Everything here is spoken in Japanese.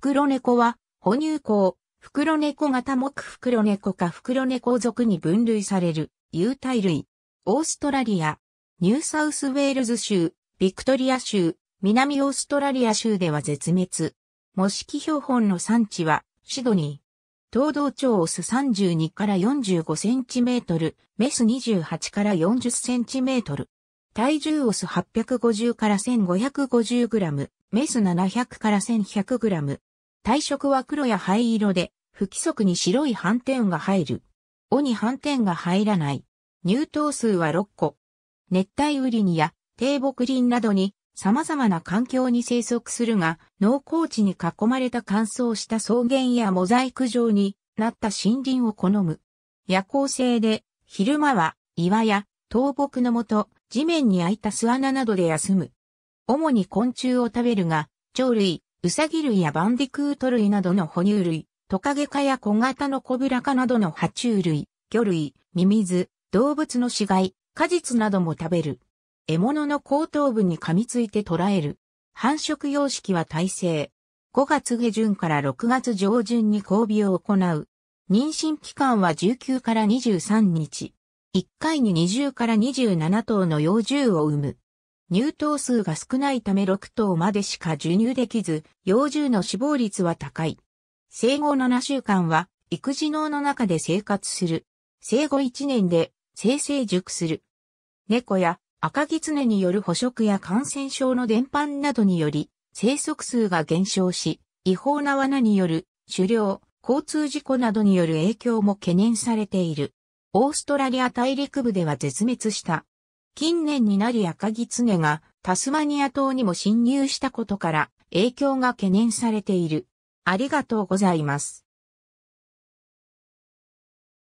袋猫は、哺乳口、袋猫型目袋猫か袋猫族に分類される、有体類。オーストラリア、ニューサウスウェールズ州、ビクトリア州、南オーストラリア州では絶滅。模式標本の産地は、シドニー。東道長オス32から45センチメートル、メス28から40センチメートル。体重オス850から1550グラム、メス700から1100グラム。体色は黒や灰色で、不規則に白い斑点が入る。尾に斑点が入らない。入頭数は6個。熱帯雨林や低木林などに様々な環境に生息するが、農耕地に囲まれた乾燥した草原やモザイク状になった森林を好む。夜行性で、昼間は岩や倒木のもと、地面に空いた巣穴などで休む。主に昆虫を食べるが、鳥類、ウサギ類やバンディクート類などの哺乳類、トカゲ科や小型のコブラ科などの爬虫類、魚類、ミミズ、動物の死骸、果実なども食べる。獲物の後頭部に噛みついて捕らえる。繁殖様式は耐性。5月下旬から6月上旬に交尾を行う。妊娠期間は19から23日。1回に20から27頭の幼獣を産む。入頭数が少ないため6頭までしか授乳できず、幼獣の死亡率は高い。生後7週間は育児脳の中で生活する。生後1年で生成熟する。猫や赤狐による捕食や感染症の伝播などにより、生息数が減少し、違法な罠による狩猟、交通事故などによる影響も懸念されている。オーストラリア大陸部では絶滅した近年になり赤木常がタスマニア島にも侵入したことから影響が懸念されている。ありがとうございます。